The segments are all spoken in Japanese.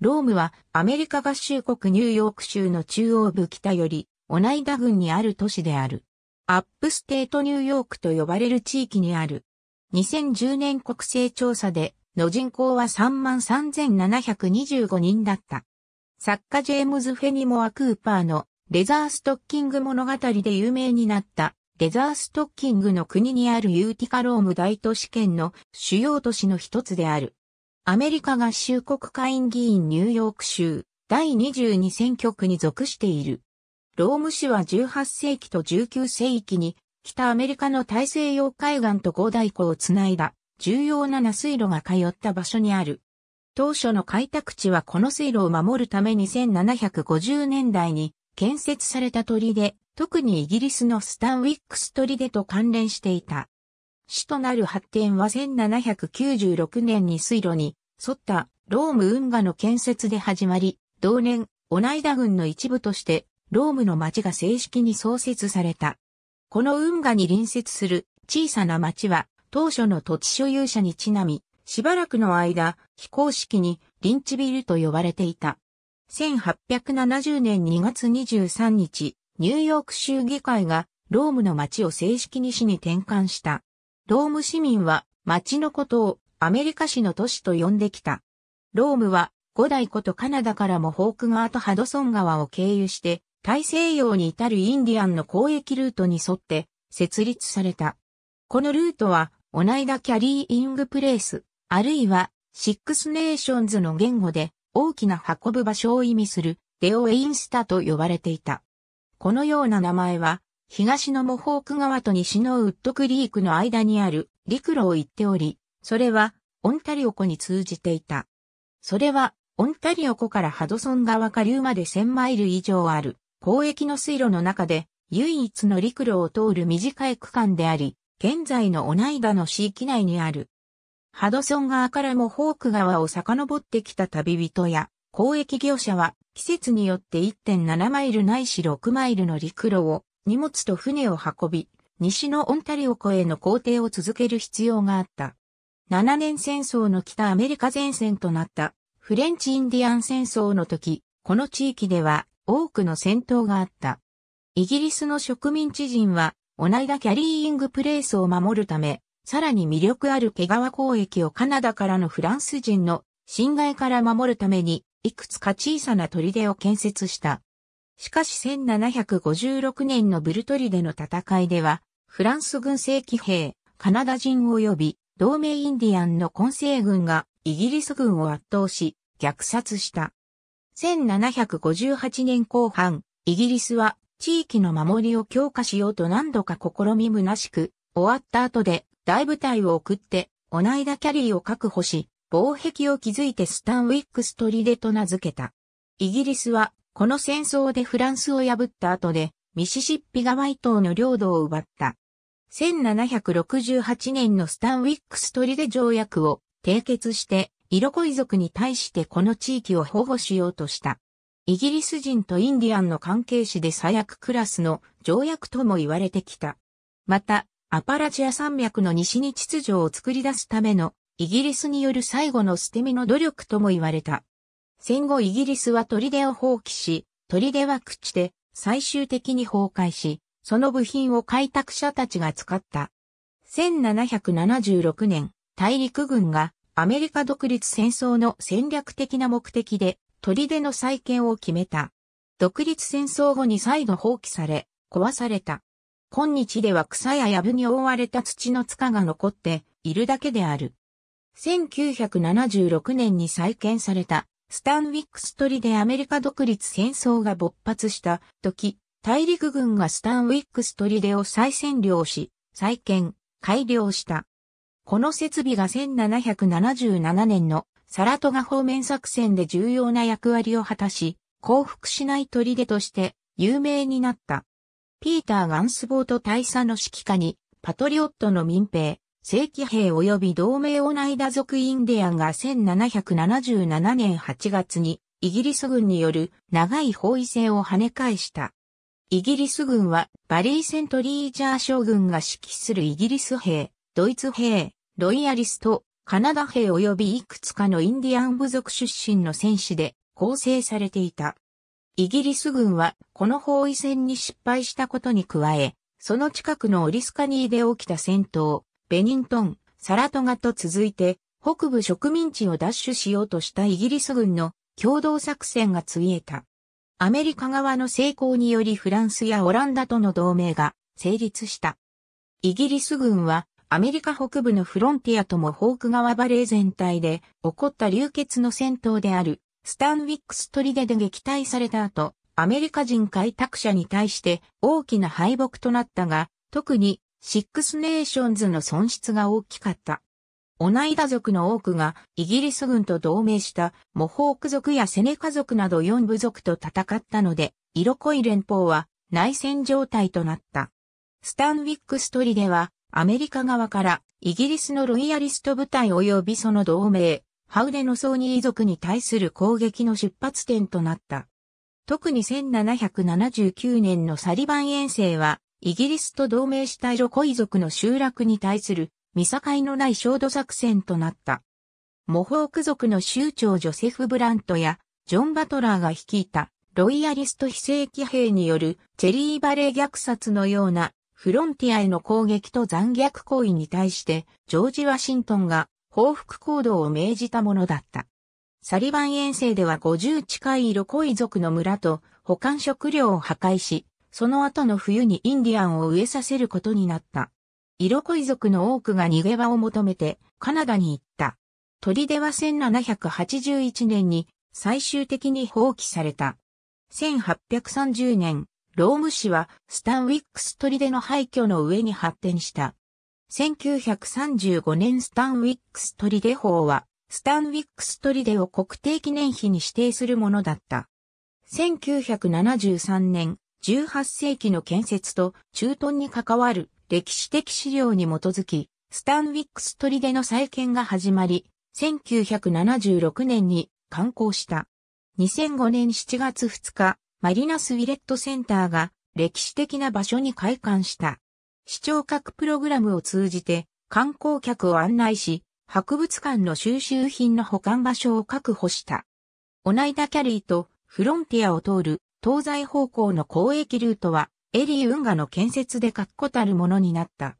ロームはアメリカ合衆国ニューヨーク州の中央部北よりオナイダ郡にある都市である。アップステートニューヨークと呼ばれる地域にある。2010年国勢調査での人口は33,725人だった。作家ジェームズ・フェニモア・クーパーのレザーストッキング物語で有名になったレザーストッキングの国にあるユーティカローム大都市圏の主要都市の一つである。アメリカ合衆国会院議員ニューヨーク州第22選挙区に属している。ローム市は18世紀と19世紀に北アメリカの大西洋海岸と五大湖をつないだ重要なな水路が通った場所にある。当初の開拓地はこの水路を守るために1750年代に建設された砦で、特にイギリスのスタンウィックス砦と関連していた。市となる発展は1796年に水路に沿ったローム運河の建設で始まり、同年、オナイダ軍の一部として、ロームの町が正式に創設された。この運河に隣接する小さな町は、当初の土地所有者にちなみ、しばらくの間、非公式にリンチビルと呼ばれていた。1870年2月23日、ニューヨーク州議会がロームの町を正式に市に転換した。ローム市民は町のことをアメリカ史の都市と呼んできた。ロームは、五代ことカナダからもホーク川とハドソン川を経由して、大西洋に至るインディアンの交易ルートに沿って設立された。このルートは、オナイダキャリーイングプレイス、あるいは、シックスネーションズの言語で、大きな運ぶ場所を意味する、デオエインスタと呼ばれていた。このような名前は、東のモホーク川と西のウッドクリークの間にある陸路を言っており、それは、オンタリオ湖に通じていた。それは、オンタリオ湖からハドソン川下流まで1000マイル以上ある、交易の水路の中で、唯一の陸路を通る短い区間であり、現在のオナイダの地域内にある。ハドソン川からもホーク川を遡ってきた旅人や、交易業者は、季節によって1.7マイルないし6マイルの陸路を、荷物と船を運び、西のオンタリオ湖への行程を続ける必要があった。7年戦争の北アメリカ前線となったフレンチインディアン戦争の時、この地域では多くの戦闘があった。イギリスの植民地人は、オナイダキャリーイングプレイスを守るため、さらに魅力ある毛皮交易をカナダからのフランス人の侵害から守るために、いくつか小さな砦を建設した。しかし1756年のブルトリでの戦いでは、フランス軍正規兵、カナダ人及び同盟インディアンの混成軍がイギリス軍を圧倒し、虐殺した。1758年後半、イギリスは地域の守りを強化しようと何度か試みむなしく、終わった後で大部隊を送って、オナイダ・キャリーを確保し、防壁を築いてスタンウィックストリデと名付けた。イギリスは、この戦争でフランスを破った後で、ミシシッピ川イ東の領土を奪った。1768年のスタンウィックス砦条約を締結して、イロコイ族に対してこの地域を保護しようとした。イギリス人とインディアンの関係史で最悪クラスの条約とも言われてきた。また、アパラチア山脈の西に秩序を作り出すためのイギリスによる最後の捨て身の努力とも言われた。戦後イギリスは砦を放棄し、砦は朽ちて最終的に崩壊し、その部品を開拓者たちが使った。1776年、大陸軍がアメリカ独立戦争の戦略的な目的で、砦の再建を決めた。独立戦争後に再度放棄され、壊された。今日では草や藪に覆われた土の塚が残っているだけである。1976年に再建されたスタンウィックストリでアメリカ独立戦争が勃発した時、大陸軍がスタンウィックス砦を再占領し、再建、改良した。この設備が1777年のサラトガ方面作戦で重要な役割を果たし、降伏しない砦として有名になった。ピーター・ガンスボート大佐の指揮下に、パトリオットの民兵、正規兵及び同盟オナイダ族インディアンが1777年8月にイギリス軍による長い包囲戦を跳ね返した。イギリス軍はバリーセントリージャー将軍が指揮するイギリス兵、ドイツ兵、ロイヤリスト、カナダ兵及びいくつかのインディアン部族出身の戦士で構成されていた。イギリス軍はこの包囲戦に失敗したことに加え、その近くのオリスカニーで起きた戦闘、ベニントン、サラトガと続いて北部植民地を奪取しようとしたイギリス軍の共同作戦がついえた。アメリカ側の成功によりフランスやオランダとの同盟が成立した。イギリス軍はアメリカ北部のフロンティアともホーク川バレー全体で起こった流血の戦闘であるスタンウィックス砦で撃退された後、アメリカ人開拓者に対して大きな敗北となったが、特にシックスネーションズの損失が大きかった。オナイダ族の多くがイギリス軍と同盟したモホーク族やセネカ族など四部族と戦ったので、色濃い連邦は内戦状態となった。スタンウィックストリではアメリカ側からイギリスのロイヤリスト部隊及びその同盟、ハウデノソーニー族に対する攻撃の出発点となった。特に1779年のサリバン遠征は、イギリスと同盟した色濃い族の集落に対する見境のない焦土作戦となった。モホーク族の州長ジョセフ・ブラントやジョン・バトラーが率いたロイヤリスト非正規兵によるチェリーバレー虐殺のようなフロンティアへの攻撃と残虐行為に対してジョージ・ワシントンが報復行動を命じたものだった。サリバン遠征では50近い色濃い族の村と保管食料を破壊し、その後の冬にインディアンを植えさせることになった。色恋族の多くが逃げ場を求めてカナダに行った。出は1781年に最終的に放棄された。1830年、ローム市はスタンウィックス出の廃墟の上に発展した。1935年スタンウィックス出法は、スタンウィックス出を国定記念碑に指定するものだった。1973年、18世紀の建設と中東に関わる歴史的資料に基づき、スタンウィックス砦の再建が始まり、1976年に完工した。2005年7月2日、マリナスウィレットセンターが歴史的な場所に開館した。視聴覚プログラムを通じて観光客を案内し、博物館の収集品の保管場所を確保した。オナイダキャリーとフロンティアを通る東西方向の交易ルートはエリー運河の建設で確固たるものになった。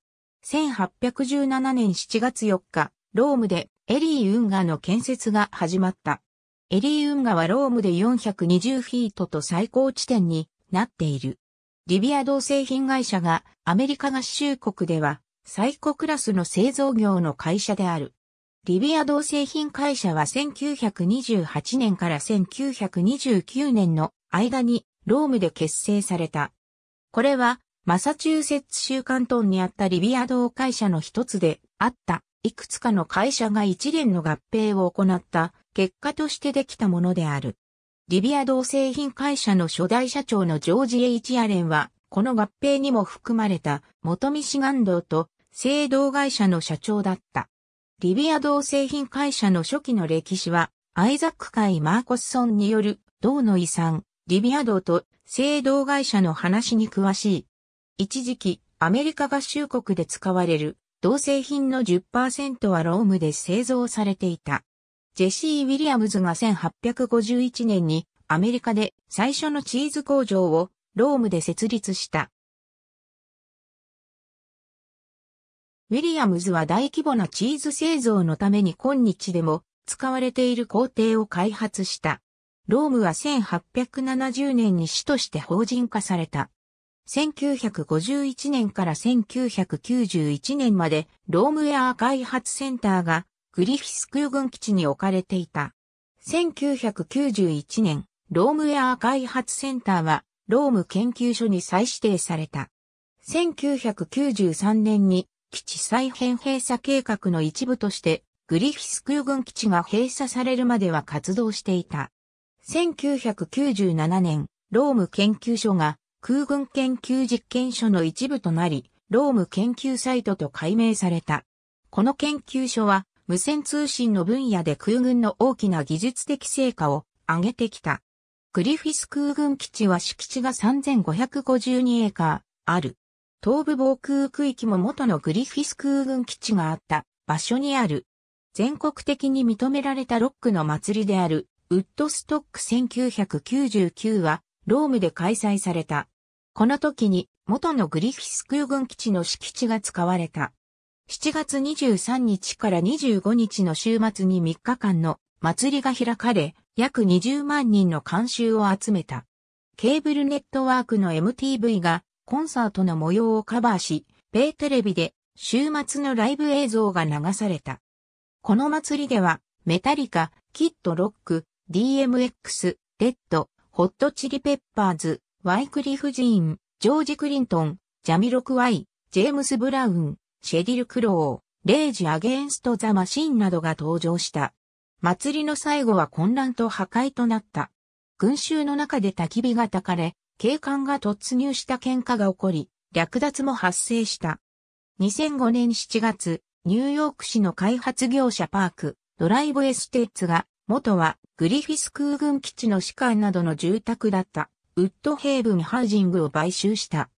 1817年7月4日、ロームでエリー運河の建設が始まった。エリー運河はロームで420フィートと最高地点になっている。リビア同製品会社がアメリカ合衆国では最高クラスの製造業の会社である。リビア同製品会社は1928年から1929年の間にロームで結成された。これは、マサチューセッツ州関東にあったリビア同会社の一つであった、いくつかの会社が一連の合併を行った結果としてできたものである。リビア同製品会社の初代社長のジョージ・エイチ・アレンは、この合併にも含まれた元見シガン道と製道会社の社長だった。リビア同製品会社の初期の歴史は、アイザック・カイ・マーコスソンによる銅の遺産、リビア道と製造会社の話に詳しい。一時期、アメリカ合衆国で使われる銅製品の10%はロームで製造されていた。ジェシー・ウィリアムズが1851年にアメリカで最初のチーズ工場をロームで設立した。ウィリアムズは大規模なチーズ製造のために今日でも使われている工程を開発した。ロームは1870年に市として法人化された。1951年から1991年までロームエアー開発センターがグリフィス空軍基地に置かれていた。1991年、ロームエアー開発センターはローム研究所に再指定された。1993年に基地再編閉鎖計画の一部としてグリフィス空軍基地が閉鎖されるまでは活動していた。1997年、ローム研究所が空軍研究実験所の一部となり、ローム研究サイトと改名された。この研究所は無線通信の分野で空軍の大きな技術的成果を上げてきた。グリフィス空軍基地は敷地が3552エーカーある。東部防空区域も元のグリフィス空軍基地があった場所にある。全国的に認められたロックの祭りであるウッドストック1999は、ロームで開催された。この時に、元のグリフィス空軍基地の敷地が使われた。7月23日から25日の週末に3日間の祭りが開かれ、約20万人の観衆を集めた。ケーブルネットワークの MTV がコンサートの模様をカバーし、米テレビで週末のライブ映像が流された。この祭りでは、メタリカ、キッドロック、DMX、レッド、ホットチリペッパーズ、ワイクリフ・ジーン、ジョージ・クリントン、ジャミロク・ワイ、ジェームス・ブラウン、シェディル・クロー、レイジ・アゲンスト・ザ・マシンなどが登場した。祭りの最後は混乱と破壊となった。群衆の中で焚き火が焚かれ、警官が突入した喧嘩が起こり、略奪も発生した。2005年7月、ニューヨーク市の開発業者パーク、ドライブエステッツが元はグリフィス空軍基地の士官などの住宅だったウッドヘイブンハウジングを買収した。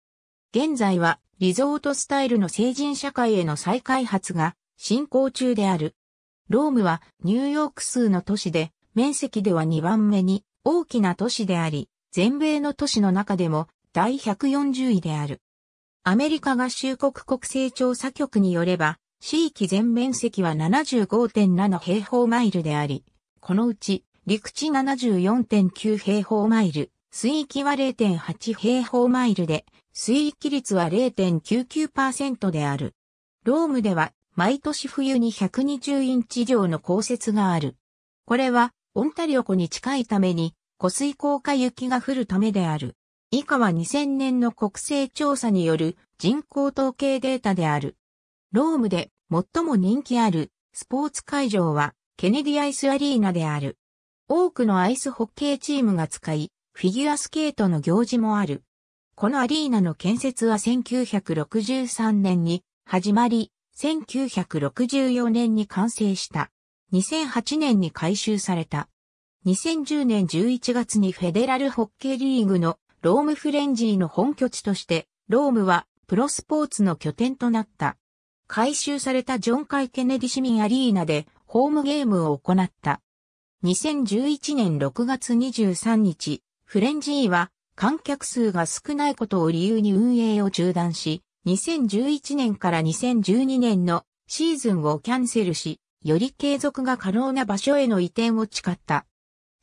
現在はリゾートスタイルの成人社会への再開発が進行中である。ロームはニューヨーク数の都市で面積では2番目に大きな都市であり、全米の都市の中でも第140位である。アメリカ合衆国国勢調査局によれば、地域全面積は75.7平方マイルであり、このうち、陸地74.9平方マイル、水域は0.8平方マイルで、水域率は0.99%である。ロームでは、毎年冬に120インチ以上の降雪がある。これは、オンタリオ湖に近いために、湖水効果雪が降るためである。以下は2000年の国勢調査による人口統計データである。ロームで最も人気あるスポーツ会場はケネディアイスアリーナである。多くのアイスホッケーチームが使い、フィギュアスケートの行事もある。このアリーナの建設は1963年に始まり、1964年に完成した。2008年に改修された。2010年11月にフェデラルホッケーリーグのロームフレンジーの本拠地として、ロームはプロスポーツの拠点となった。改修されたジョン・カイ・ケネディ市民アリーナでホームゲームを行った。2011年6月23日、フレンジーは観客数が少ないことを理由に運営を中断し、2011年から2012年のシーズンをキャンセルし、より継続が可能な場所への移転を誓った。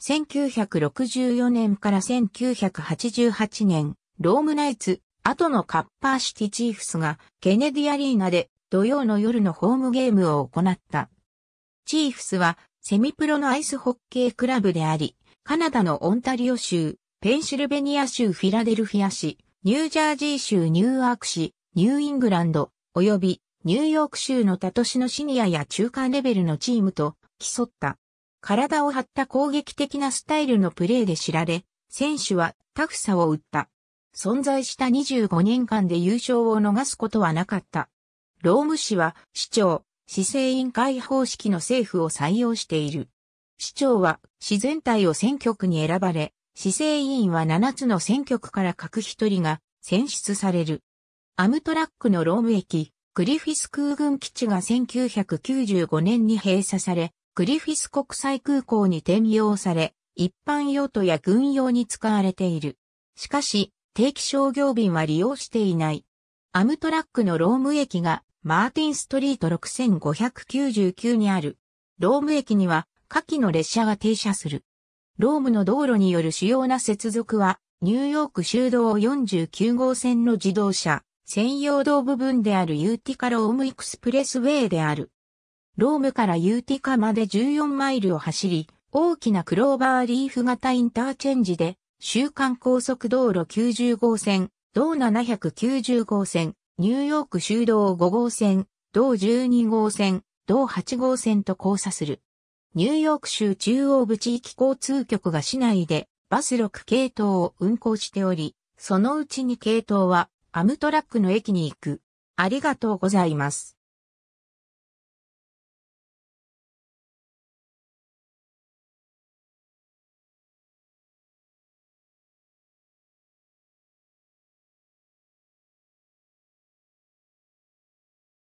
1964年から1988年、ロームナイツ、後のカッパーシティチーフスがケネディアリーナで土曜の夜のホームゲームを行った。チーフスはセミプロのアイスホッケークラブであり、カナダのオンタリオ州、ペンシルベニア州フィラデルフィア市、ニュージャージー州ニューアーク市、ニューイングランド、及びニューヨーク州の他都市のシニアや中間レベルのチームと競った。体を張った攻撃的なスタイルのプレーで知られ、選手はタフさを打った。存在した25年間で優勝を逃すことはなかった。ローム市は市長、市政委員会方式の政府を採用している。市長は市全体を選挙区に選ばれ、市政委員は7つの選挙区から各一人が選出される。アムトラックのローム駅、クリフィス空軍基地が1995年に閉鎖され、クリフィス国際空港に転用され、一般用途や軍用に使われている。しかし、定期商業便は利用していない。アムトラックのローム駅がマーティンストリート6599にある、ローム駅には下記の列車が停車する。ロームの道路による主要な接続は、ニューヨーク修道49号線の自動車、専用道部分であるユーティカロームエクスプレスウェイである。ロームからユーティカまで14マイルを走り、大きなクローバーリーフ型インターチェンジで、週間高速道路90号線、道790号線、ニューヨーク州道5号線、道12号線、道8号線と交差する。ニューヨーク州中央部地域交通局が市内でバス6系統を運行しており、そのうちに系統はアムトラックの駅に行く。ありがとうございます。